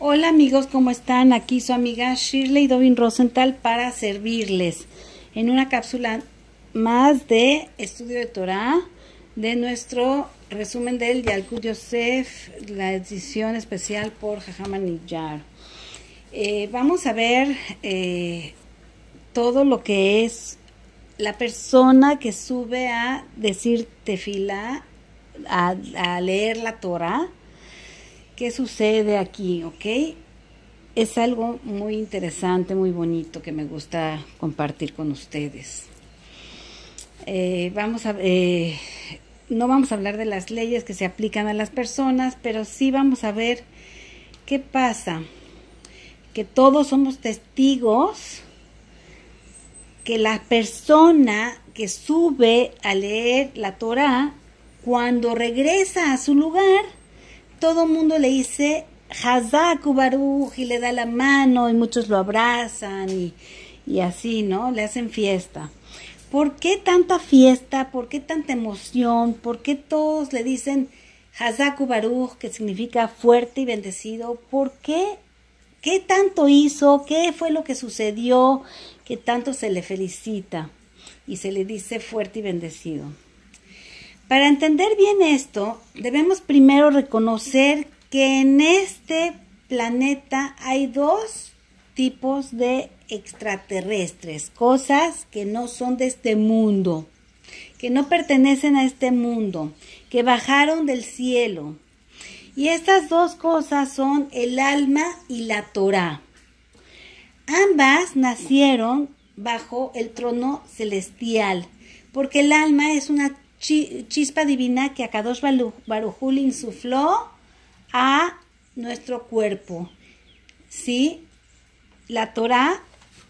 Hola amigos, ¿cómo están? Aquí su amiga Shirley Dovin Rosenthal para servirles en una cápsula más de estudio de Torah de nuestro resumen del Yalkut Yosef, la edición especial por Jajaman eh, vamos a ver eh, todo lo que es la persona que sube a decir tefila, a, a leer la Torah qué sucede aquí, ¿ok? Es algo muy interesante, muy bonito que me gusta compartir con ustedes. Eh, vamos a, eh, no vamos a hablar de las leyes que se aplican a las personas, pero sí vamos a ver qué pasa. Que todos somos testigos que la persona que sube a leer la Torah, cuando regresa a su lugar, todo el mundo le dice Hazaku Baruj y le da la mano y muchos lo abrazan y, así, ¿no? Le hacen fiesta. ¿Por qué tanta fiesta? ¿Por qué tanta emoción? ¿Por qué todos le dicen Hazaku Baruj? que significa fuerte y bendecido? ¿Por qué? ¿Qué tanto hizo? ¿Qué fue lo que sucedió? ¿Qué tanto se le felicita y se le dice fuerte y bendecido. Para entender bien esto, debemos primero reconocer que en este planeta hay dos tipos de extraterrestres, cosas que no son de este mundo, que no pertenecen a este mundo, que bajaron del cielo. Y estas dos cosas son el alma y la Torah. Ambas nacieron bajo el trono celestial, porque el alma es una chispa divina que Akadosh le insufló a nuestro cuerpo. ¿Sí? La Torah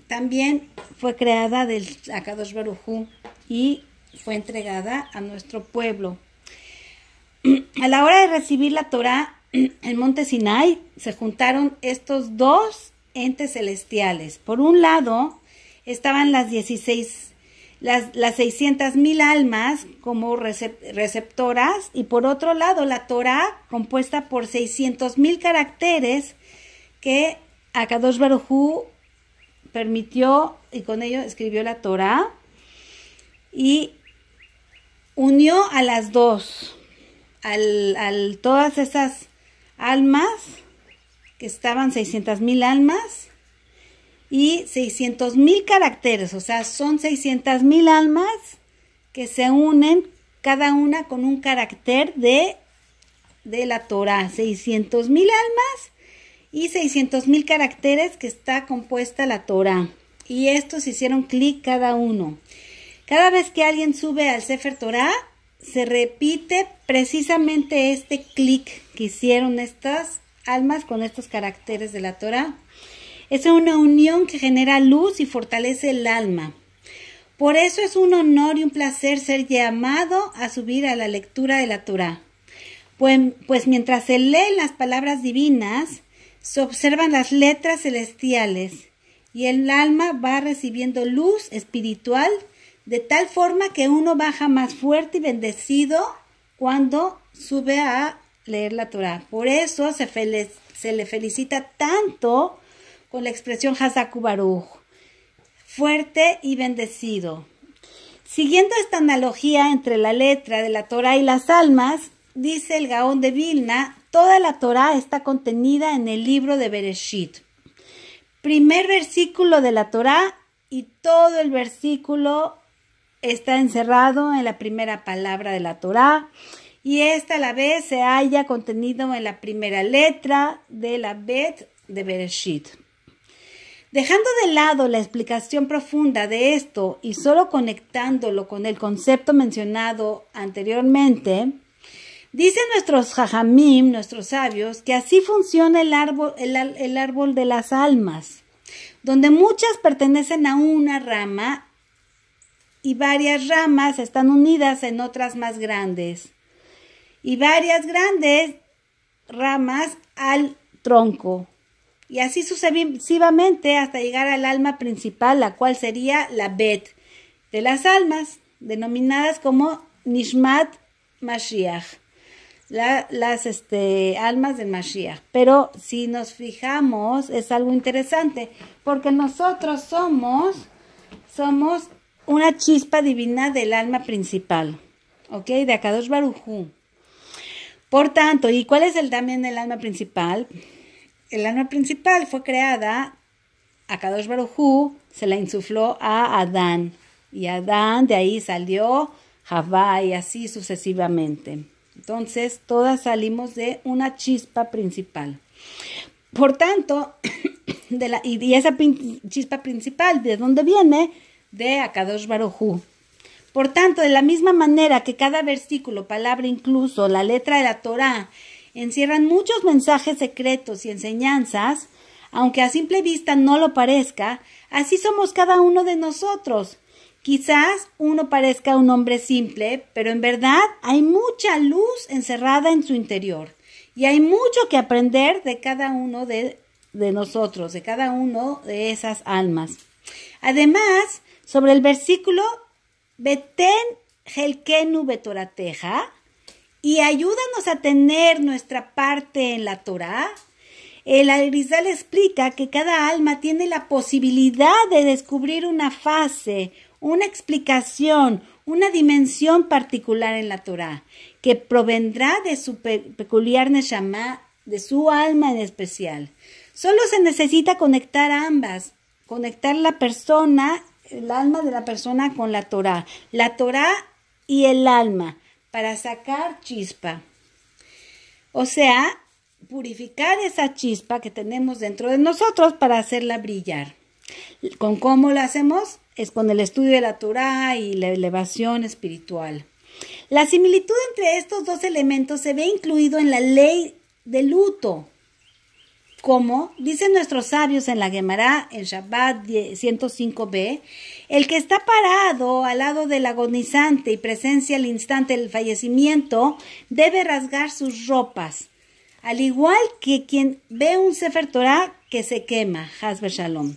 también fue creada del Akadosh Barujú y fue entregada a nuestro pueblo. A la hora de recibir la Torah, en Monte Sinai se juntaron estos dos entes celestiales. Por un lado estaban las 16 las, las mil almas como receptoras y por otro lado la Torah compuesta por mil caracteres que Akadosh Hu permitió y con ello escribió la Torah y unió a las dos, a todas esas almas que estaban mil almas y 600 mil caracteres, o sea, son 600 mil almas que se unen cada una con un carácter de, de la Torah. 600 mil almas y 600 mil caracteres que está compuesta la Torah. Y estos hicieron clic cada uno. Cada vez que alguien sube al Sefer Torah, se repite precisamente este clic que hicieron estas almas con estos caracteres de la Torah. Es una unión que genera luz y fortalece el alma. Por eso es un honor y un placer ser llamado a subir a la lectura de la Torah. Pues, pues, mientras se leen las palabras divinas, se observan las letras celestiales y el alma va recibiendo luz espiritual de tal forma que uno baja más fuerte y bendecido cuando sube a leer la Torah. Por eso se le felicita tanto con la expresión Hazaku fuerte y bendecido. Siguiendo esta analogía entre la letra de la Torah y las almas, dice el Gaón de Vilna, toda la Torah está contenida en el libro de Bereshit. Primer versículo de la Torah y todo el versículo está encerrado en la primera palabra de la Torah y esta a la vez se halla contenido en la primera letra de la Bet de Bereshit. Dejando de lado la explicación profunda de esto y solo conectándolo con el concepto mencionado anteriormente, dicen nuestros jajamim, nuestros sabios, que así funciona el árbol, el árbol de las almas, donde muchas pertenecen a una rama y varias ramas están unidas en otras más grandes y varias grandes ramas al tronco y así sucesivamente hasta llegar al alma principal, la cual sería la Bet de las almas, denominadas como Nishmat Mashiach, las este, almas de Mashiach. Pero si nos fijamos, es algo interesante, porque nosotros somos, somos una chispa divina del alma principal, ¿ok? De Akadosh Barujú. Por tanto, ¿y cuál es el también el alma principal? el alma principal fue creada, a Kadosh se la insufló a Adán. Y Adán de ahí salió Javá y así sucesivamente. Entonces, todas salimos de una chispa principal. Por tanto, de la, y, esa chispa principal, ¿de dónde viene? De Akadosh Baruchú. Por tanto, de la misma manera que cada versículo, palabra incluso, la letra de la Torah, encierran muchos mensajes secretos y enseñanzas, aunque a simple vista no lo parezca, así somos cada uno de nosotros. Quizás uno parezca un hombre simple, pero en verdad hay mucha luz encerrada en su interior y hay mucho que aprender de cada uno de, de nosotros, de cada uno de esas almas. Además, sobre el versículo Beten Helkenu Betorateja, y ayúdanos a tener nuestra parte en la Torá. El Arizal explica que cada alma tiene la posibilidad de descubrir una fase, una explicación, una dimensión particular en la Torá, que provendrá de su peculiar Neshama, de su alma en especial. Solo se necesita conectar ambas, conectar la persona, el alma de la persona con la Torá, la Torá y el alma para sacar chispa. O sea, purificar esa chispa que tenemos dentro de nosotros para hacerla brillar. ¿Con cómo lo hacemos? Es con el estudio de la Torah y la elevación espiritual. La similitud entre estos dos elementos se ve incluido en la ley de luto, como dicen nuestros sabios en la Gemara, en Shabbat 105b, el que está parado al lado del agonizante y presencia al instante del fallecimiento debe rasgar sus ropas, al igual que quien ve un Sefer Torah que se quema, Hasber Shalom.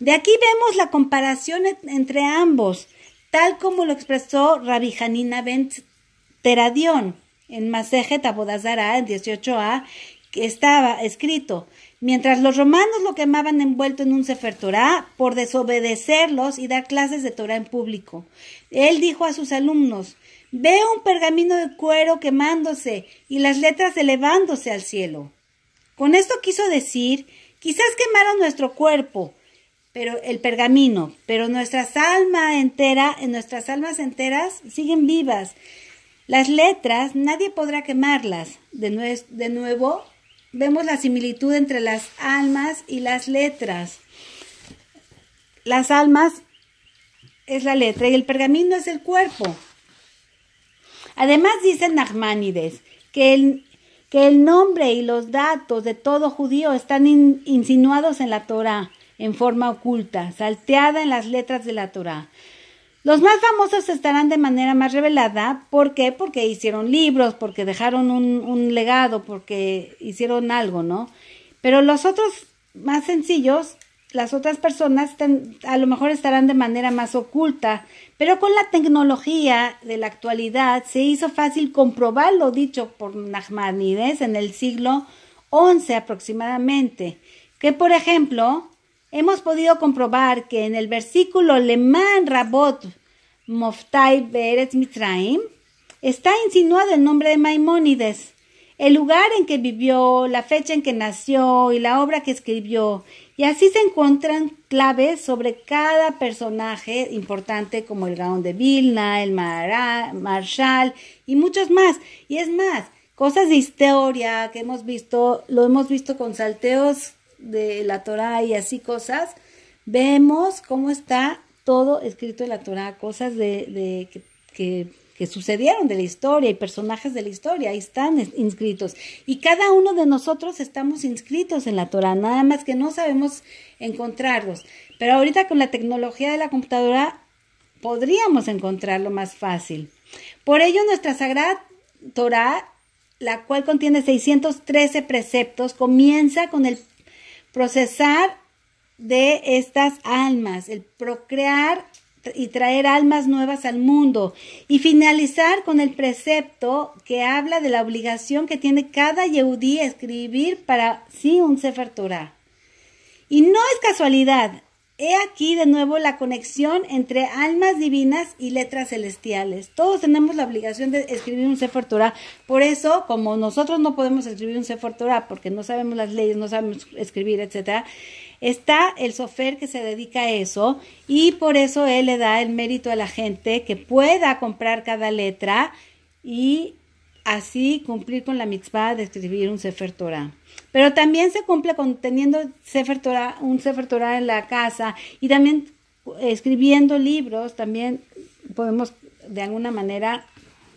De aquí vemos la comparación entre ambos, tal como lo expresó Rabbi Hanina Ben Teradión en Masejet Abodazara, en 18a, estaba escrito, mientras los romanos lo quemaban envuelto en un sefer por desobedecerlos y dar clases de Torah en público. Él dijo a sus alumnos, Veo un pergamino de cuero quemándose y las letras elevándose al cielo. Con esto quiso decir, quizás quemaron nuestro cuerpo, pero el pergamino, pero nuestras almas entera, nuestras almas enteras siguen vivas. Las letras nadie podrá quemarlas. De, de nuevo, vemos la similitud entre las almas y las letras. Las almas es la letra y el pergamino es el cuerpo. Además dice Nachmanides que el, que el nombre y los datos de todo judío están insinuados en la Torah en forma oculta, salteada en las letras de la Torah. Los más famosos estarán de manera más revelada. ¿Por qué? Porque hicieron libros, porque dejaron un, legado, porque hicieron algo, ¿no? Pero los otros más sencillos, las otras personas a lo mejor estarán de manera más oculta, pero con la tecnología de la actualidad se hizo fácil comprobar lo dicho por Nahmanides en el siglo XI aproximadamente, que por ejemplo hemos podido comprobar que en el versículo Leman Rabot Moftai Beretz Mitraim está insinuado el nombre de Maimónides, el lugar en que vivió, la fecha en que nació y la obra que escribió. Y así se encuentran claves sobre cada personaje importante como el Gaón de Vilna, el Marshall, Marshall y muchos más. Y es más, cosas de historia que hemos visto, lo hemos visto con salteos de la Torah y así cosas, vemos cómo está todo escrito en la Torah cosas de, que, sucedieron de la historia y personajes de la historia, ahí están inscritos. Y cada uno de nosotros estamos inscritos en la Torah, nada más que no sabemos encontrarlos. Pero ahorita con la tecnología de la computadora podríamos encontrarlo más fácil. Por ello, nuestra Sagrada Torah la cual contiene 613 preceptos, comienza con el procesar de estas almas, el procrear y traer almas nuevas al mundo y finalizar con el precepto que habla de la obligación que tiene cada yehudí escribir para sí un Sefer Torah. Y no es casualidad He aquí de nuevo la conexión entre almas divinas y letras celestiales. Todos tenemos la obligación de escribir un Sefer Torah. Por eso, como nosotros no podemos escribir un Sefer Torah porque no sabemos las leyes, no sabemos escribir, etcétera, está el sofer que se dedica a eso y por eso él le da el mérito a la gente que pueda comprar cada letra y así cumplir con la mitzvah de escribir un Sefer Torah. Pero también se cumple con teniendo un Sefer Torah en la casa y también eh, escribiendo libros, también podemos de alguna manera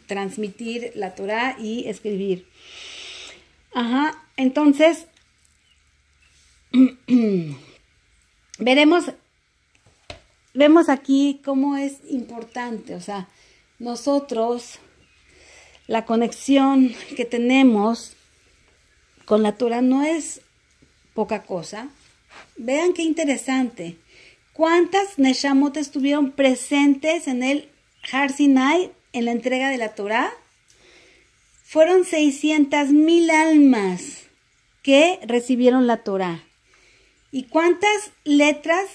transmitir la Torah y escribir. Ajá, entonces veremos vemos aquí cómo es importante, o sea, nosotros la conexión que tenemos con la Torah no es poca cosa. Vean qué interesante. ¿Cuántas Neshamot estuvieron presentes en el Har Sinai en la entrega de la Torah? Fueron 600 mil almas que recibieron la Torah. ¿Y cuántas letras,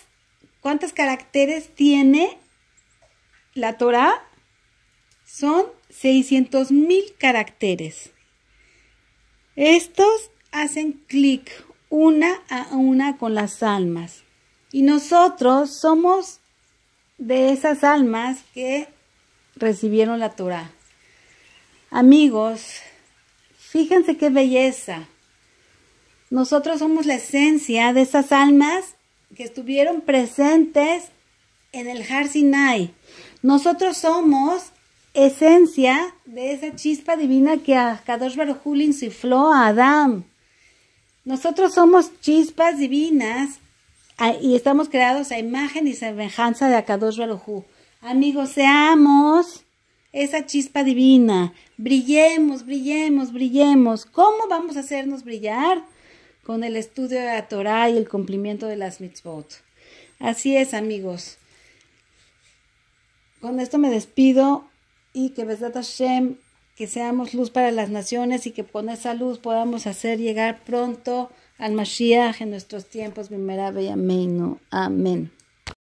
cuántos caracteres tiene la Torah? Son mil caracteres. Estos hacen clic una a una con las almas. Y nosotros somos de esas almas que recibieron la Torah. Amigos, fíjense qué belleza. Nosotros somos la esencia de esas almas que estuvieron presentes en el Har Sinai. Nosotros somos esencia de esa chispa divina que a Kadosh le insufló a Adán. Nosotros somos chispas divinas y estamos creados a imagen y semejanza de Akadosh Baruj Amigos, seamos esa chispa divina. Brillemos, brillemos, brillemos. ¿Cómo vamos a hacernos brillar? Con el estudio de la Torah y el cumplimiento de las mitzvot. Así es, amigos. Con esto me despido y que Besat Hashem, que seamos luz para las naciones y que con esa luz podamos hacer llegar pronto al Mashiach en nuestros tiempos. Amén.